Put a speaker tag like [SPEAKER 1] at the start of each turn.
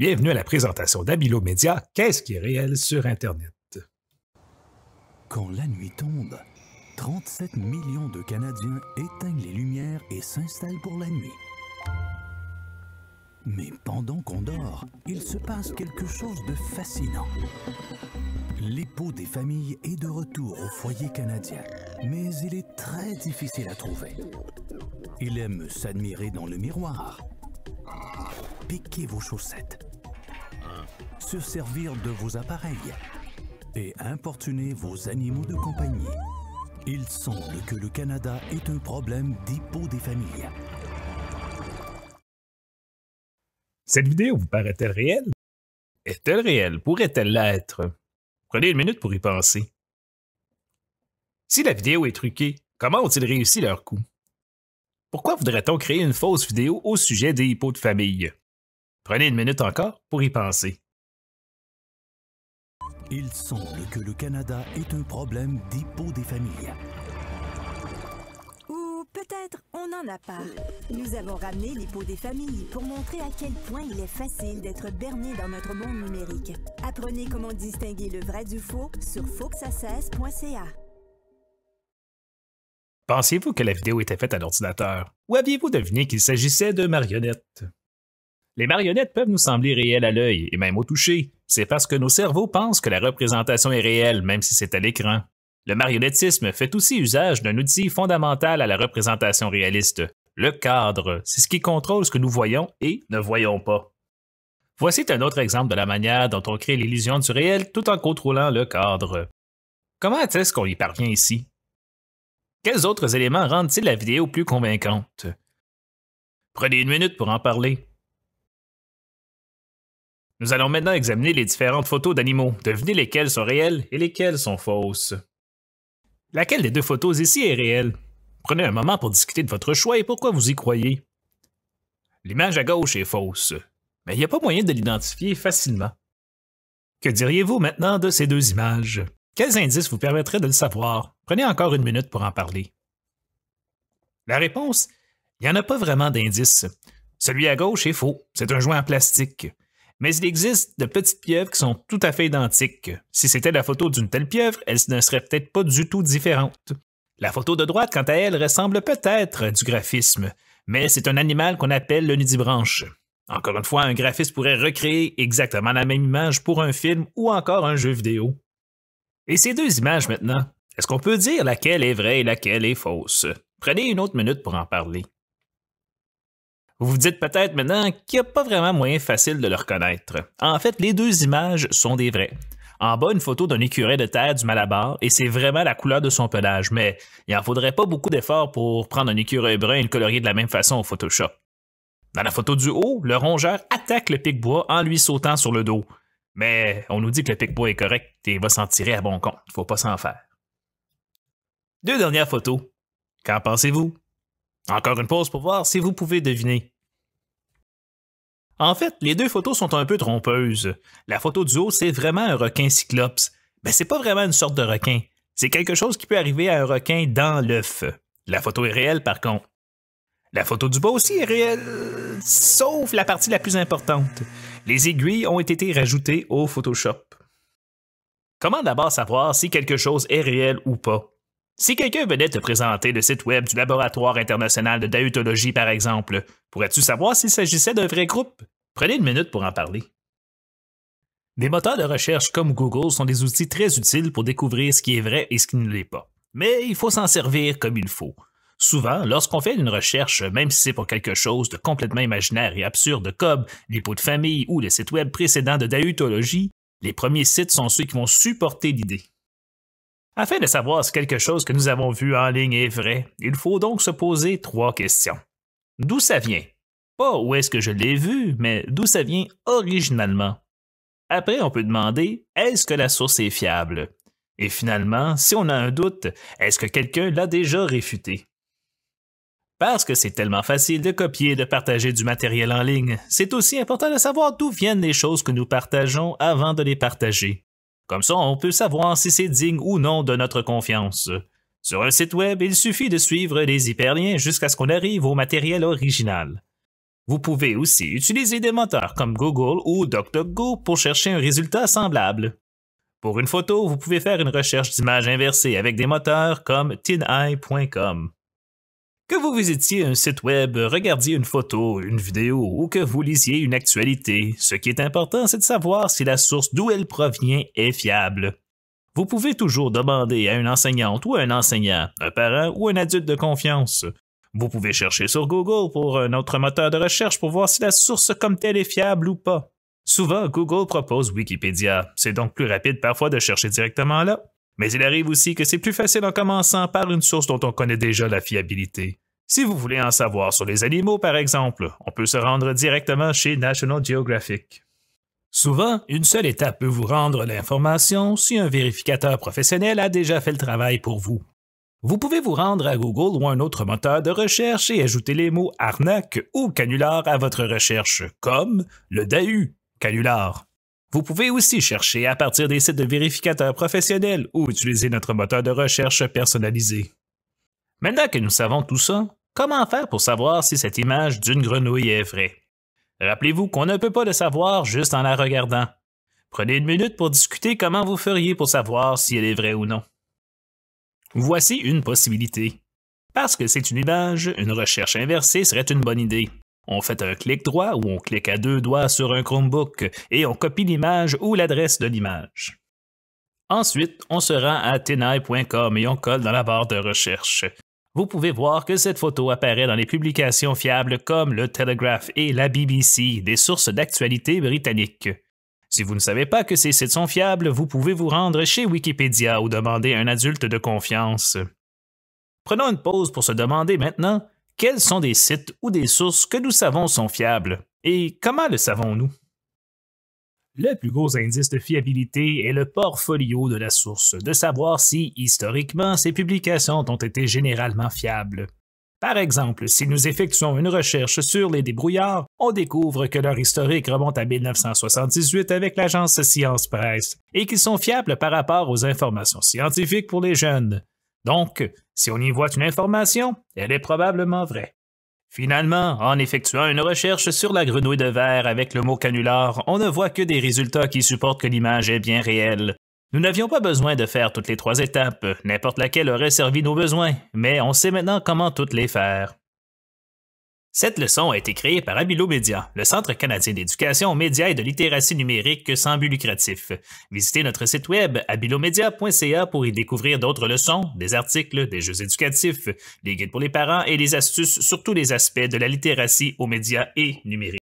[SPEAKER 1] Bienvenue à la présentation d'Abilo Média, Qu'est-ce qui est réel sur Internet? Quand la nuit tombe, 37 millions de Canadiens éteignent les lumières et s'installent pour la nuit. Mais pendant qu'on dort, il se passe quelque chose de fascinant. L'épaule des familles est de retour au foyer canadien, mais il est très difficile à trouver. Il aime s'admirer dans le miroir. Piquez vos chaussettes se servir de vos appareils et importuner vos animaux de compagnie. Il semble que le Canada est un problème d'hypo des familles. Cette vidéo vous paraît-elle réelle? Est-elle réelle? Pourrait-elle l'être? Prenez une minute pour y penser. Si la vidéo est truquée, comment ont-ils réussi leur coup? Pourquoi voudrait-on créer une fausse vidéo au sujet des hippos de famille? Prenez une minute encore pour y penser. Il semble que le Canada est un problème dépôt des familles. Ou peut-être on n'en a pas. Nous avons ramené les des familles pour montrer à quel point il est facile d'être berné dans notre monde numérique. Apprenez comment distinguer le vrai du faux sur fauxqueça16.ca Pensiez-vous que la vidéo était faite à l'ordinateur? Ou aviez-vous deviné qu'il s'agissait de marionnettes? Les marionnettes peuvent nous sembler réelles à l'œil et même au toucher, c'est parce que nos cerveaux pensent que la représentation est réelle, même si c'est à l'écran. Le marionnettisme fait aussi usage d'un outil fondamental à la représentation réaliste, le cadre. C'est ce qui contrôle ce que nous voyons et ne voyons pas. Voici un autre exemple de la manière dont on crée l'illusion du réel tout en contrôlant le cadre. Comment est-ce qu'on y parvient ici? Quels autres éléments rendent-ils la vidéo plus convaincante? Prenez une minute pour en parler. Nous allons maintenant examiner les différentes photos d'animaux. Devinez lesquelles sont réelles et lesquelles sont fausses. Laquelle des deux photos ici est réelle? Prenez un moment pour discuter de votre choix et pourquoi vous y croyez. L'image à gauche est fausse, mais il n'y a pas moyen de l'identifier facilement. Que diriez-vous maintenant de ces deux images? Quels indices vous permettraient de le savoir? Prenez encore une minute pour en parler. La réponse? Il n'y en a pas vraiment d'indices. Celui à gauche est faux, c'est un joint en plastique mais il existe de petites pieuvres qui sont tout à fait identiques. Si c'était la photo d'une telle pieuvre, elle ne serait peut-être pas du tout différente. La photo de droite, quant à elle, ressemble peut-être à du graphisme, mais c'est un animal qu'on appelle le nudibranche. Encore une fois, un graphiste pourrait recréer exactement la même image pour un film ou encore un jeu vidéo. Et ces deux images maintenant, est-ce qu'on peut dire laquelle est vraie et laquelle est fausse? Prenez une autre minute pour en parler. Vous vous dites peut-être maintenant qu'il n'y a pas vraiment moyen facile de le reconnaître. En fait, les deux images sont des vraies. En bas, une photo d'un écureuil de terre du Malabar, et c'est vraiment la couleur de son pelage, mais il n'en faudrait pas beaucoup d'efforts pour prendre un écureuil brun et le colorier de la même façon au Photoshop. Dans la photo du haut, le rongeur attaque le pic-bois en lui sautant sur le dos. Mais on nous dit que le pic-bois est correct et va s'en tirer à bon compte, Il faut pas s'en faire. Deux dernières photos. Qu'en pensez-vous? Encore une pause pour voir si vous pouvez deviner. En fait, les deux photos sont un peu trompeuses. La photo du haut, c'est vraiment un requin cyclops. Mais c'est pas vraiment une sorte de requin. C'est quelque chose qui peut arriver à un requin dans l'œuf. La photo est réelle, par contre. La photo du bas aussi est réelle, sauf la partie la plus importante. Les aiguilles ont été rajoutées au Photoshop. Comment d'abord savoir si quelque chose est réel ou pas? Si quelqu'un venait te présenter le site web du Laboratoire international de daïtologie, par exemple, pourrais-tu savoir s'il s'agissait d'un vrai groupe? Prenez une minute pour en parler. Des moteurs de recherche comme Google sont des outils très utiles pour découvrir ce qui est vrai et ce qui ne l'est pas. Mais il faut s'en servir comme il faut. Souvent, lorsqu'on fait une recherche, même si c'est pour quelque chose de complètement imaginaire et absurde comme les pots de famille ou le site web précédents de Dautologie, les premiers sites sont ceux qui vont supporter l'idée. Afin de savoir si quelque chose que nous avons vu en ligne est vrai, il faut donc se poser trois questions. D'où ça vient? Pas où est-ce que je l'ai vu, mais d'où ça vient originalement. Après, on peut demander, est-ce que la source est fiable? Et finalement, si on a un doute, est-ce que quelqu'un l'a déjà réfuté? Parce que c'est tellement facile de copier et de partager du matériel en ligne, c'est aussi important de savoir d'où viennent les choses que nous partageons avant de les partager. Comme ça, on peut savoir si c'est digne ou non de notre confiance. Sur un site web, il suffit de suivre les hyperliens jusqu'à ce qu'on arrive au matériel original. Vous pouvez aussi utiliser des moteurs comme Google ou DuckDuckGo pour chercher un résultat semblable. Pour une photo, vous pouvez faire une recherche d'image inversée avec des moteurs comme tineye.com. Que vous visitiez un site web, regardiez une photo, une vidéo ou que vous lisiez une actualité, ce qui est important, c'est de savoir si la source d'où elle provient est fiable. Vous pouvez toujours demander à une enseignante ou un enseignant, un parent ou un adulte de confiance. Vous pouvez chercher sur Google pour un autre moteur de recherche pour voir si la source comme telle est fiable ou pas. Souvent, Google propose Wikipédia. C'est donc plus rapide parfois de chercher directement là mais il arrive aussi que c'est plus facile en commençant par une source dont on connaît déjà la fiabilité. Si vous voulez en savoir sur les animaux, par exemple, on peut se rendre directement chez National Geographic. Souvent, une seule étape peut vous rendre l'information si un vérificateur professionnel a déjà fait le travail pour vous. Vous pouvez vous rendre à Google ou un autre moteur de recherche et ajouter les mots arnaque ou canular à votre recherche, comme le DAU, canular. Vous pouvez aussi chercher à partir des sites de vérificateurs professionnels ou utiliser notre moteur de recherche personnalisé. Maintenant que nous savons tout ça, comment faire pour savoir si cette image d'une grenouille est vraie? Rappelez-vous qu'on ne peut pas le savoir juste en la regardant. Prenez une minute pour discuter comment vous feriez pour savoir si elle est vraie ou non. Voici une possibilité. Parce que c'est une image, une recherche inversée serait une bonne idée. On fait un clic droit ou on clique à deux doigts sur un Chromebook et on copie l'image ou l'adresse de l'image. Ensuite, on se rend à tenai.com et on colle dans la barre de recherche. Vous pouvez voir que cette photo apparaît dans les publications fiables comme le Telegraph et la BBC, des sources d'actualité britanniques. Si vous ne savez pas que ces sites sont fiables, vous pouvez vous rendre chez Wikipédia ou demander à un adulte de confiance. Prenons une pause pour se demander maintenant quels sont des sites ou des sources que nous savons sont fiables et comment le savons-nous? Le plus gros indice de fiabilité est le portfolio de la source, de savoir si, historiquement, ces publications ont été généralement fiables. Par exemple, si nous effectuons une recherche sur les débrouillards, on découvre que leur historique remonte à 1978 avec l'agence Science Press et qu'ils sont fiables par rapport aux informations scientifiques pour les jeunes. Donc, si on y voit une information, elle est probablement vraie. Finalement, en effectuant une recherche sur la grenouille de verre avec le mot canular, on ne voit que des résultats qui supportent que l'image est bien réelle. Nous n'avions pas besoin de faire toutes les trois étapes, n'importe laquelle aurait servi nos besoins, mais on sait maintenant comment toutes les faire. Cette leçon a été créée par Abilo Média, le Centre canadien d'éducation aux médias et de littératie numérique sans but lucratif. Visitez notre site web abilomedia.ca pour y découvrir d'autres leçons, des articles, des jeux éducatifs, des guides pour les parents et des astuces sur tous les aspects de la littératie aux médias et numérique.